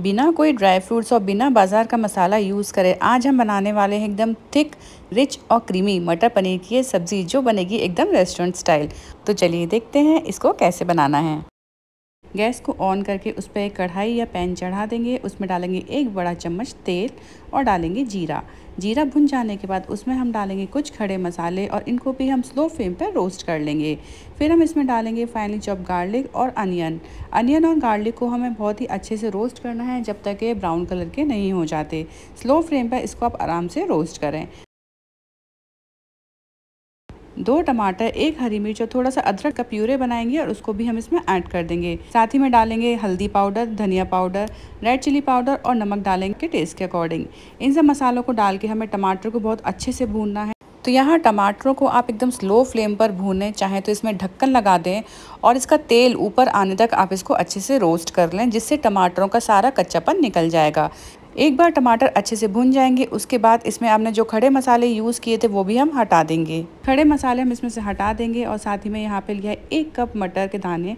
बिना कोई dry fruits और बिना बाज़ार का मसाला यूज़ करें आज हम बनाने वाले हैं एकदम थिक रिच और क्रीमी मटर पनीर की ये सब्ज़ी जो बनेगी एकदम रेस्टोरेंट स्टाइल तो चलिए देखते हैं इसको कैसे बनाना है गैस को ऑन करके उस पर एक कढ़ाई या पैन चढ़ा देंगे उसमें डालेंगे एक बड़ा चम्मच तेल और डालेंगे जीरा जीरा भुन जाने के बाद उसमें हम डालेंगे कुछ खड़े मसाले और इनको भी हम स्लो फ्लेम पर रोस्ट कर लेंगे फिर हम इसमें डालेंगे फाइनली चॉप गार्लिक और अनियन अनियन और गार्लिक को हमें बहुत ही अच्छे से रोस्ट करना है जब तक ये ब्राउन कलर के नहीं हो जाते स्लो फ्लेम पर इसको आप आराम से रोस्ट करें दो टमाटर एक हरी मिर्च और थोड़ा सा अदरक का प्यूरे बनाएंगे और उसको भी हम इसमें ऐड कर देंगे साथ ही में डालेंगे हल्दी पाउडर धनिया पाउडर रेड चिली पाउडर और नमक डालेंगे टेस्ट के अकॉर्डिंग इन सब मसालों को डाल के हमें टमाटर को बहुत अच्छे से भूनना है तो यहाँ टमाटरों को आप एकदम स्लो फ्लेम पर भूनें चाहे तो इसमें ढक्कन लगा दें और इसका तेल ऊपर आने तक आप इसको अच्छे से रोस्ट कर लें जिससे टमाटरों का सारा कच्चापन निकल जाएगा एक बार टमाटर अच्छे से भुन जाएंगे उसके बाद इसमें आपने जो खड़े मसाले यूज़ किए थे वो भी हम हटा देंगे खड़े मसाले हम इसमें से हटा देंगे और साथ ही में यहाँ पे लिया है एक कप मटर के दाने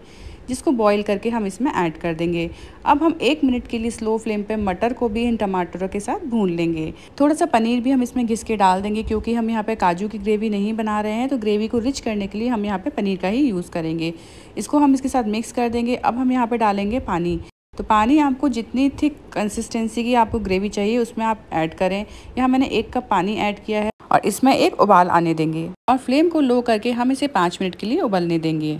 जिसको बॉईल करके हम इसमें ऐड कर देंगे अब हम एक मिनट के लिए स्लो फ्लेम पे मटर को भी इन टमाटरों के साथ भून लेंगे थोड़ा सा पनीर भी हम इसमें घिस के डाल देंगे क्योंकि हम यहाँ पे काजू की ग्रेवी नहीं बना रहे हैं तो ग्रेवी को रिच करने के लिए हम यहाँ पे पनीर का ही यूज़ करेंगे इसको हम इसके साथ मिक्स कर देंगे अब हम यहाँ पर डालेंगे पानी तो पानी आपको जितनी थिक कंसिस्टेंसी की आपको ग्रेवी चाहिए उसमें आप ऐड करें यहाँ मैंने एक कप पानी ऐड किया है और इसमें एक उबाल आने देंगे और फ्लेम को लो करके हम इसे पाँच मिनट के लिए उबलने देंगे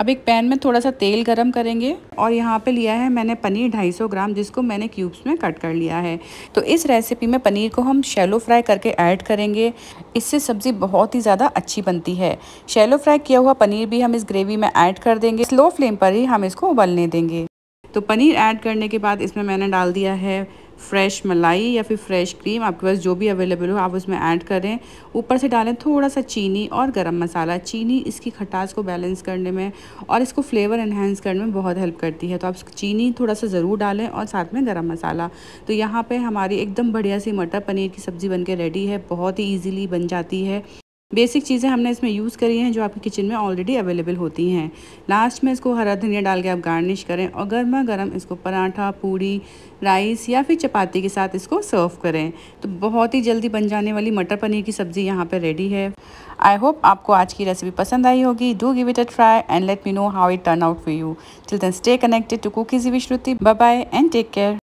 अब एक पैन में थोड़ा सा तेल गरम करेंगे और यहाँ पे लिया है मैंने पनीर 250 ग्राम जिसको मैंने क्यूब्स में कट कर लिया है तो इस रेसिपी में पनीर को हम शैलो फ्राई करके ऐड करेंगे इससे सब्ज़ी बहुत ही ज़्यादा अच्छी बनती है शैलो फ्राई किया हुआ पनीर भी हम इस ग्रेवी में ऐड कर देंगे स्लो फ्लेम पर ही हम इसको उबलने देंगे तो पनीर ऐड करने के बाद इसमें मैंने डाल दिया है फ्रेश मलाई या फिर फ्रेश क्रीम आपके पास जो भी अवेलेबल हो आप उसमें ऐड करें ऊपर से डालें थोड़ा सा चीनी और गरम मसाला चीनी इसकी खटास को बैलेंस करने में और इसको फ्लेवर इन्हेंस करने में बहुत हेल्प करती है तो आप चीनी थोड़ा सा ज़रूर डालें और साथ में गरम मसाला तो यहाँ पे हमारी एकदम बढ़िया सी मटर पनीर की सब्ज़ी बन के रेडी है बहुत ही ईजिली बन जाती है बेसिक चीज़ें हमने इसमें यूज़ करी हैं जो आपकी किचन में ऑलरेडी अवेलेबल होती हैं लास्ट में इसको हरा धनिया डाल के आप गार्निश करें और गर्मा गर्म इसको पराठा पूड़ी राइस या फिर चपाती के साथ इसको सर्व करें तो बहुत ही जल्दी बन जाने वाली मटर पनीर की सब्ज़ी यहाँ पर रेडी है आई होप आपको आज की रेसिपी पसंद आई होगी do give it a try and let me know how it turn out for you till then stay connected to cookies Vishruti bye bye and take care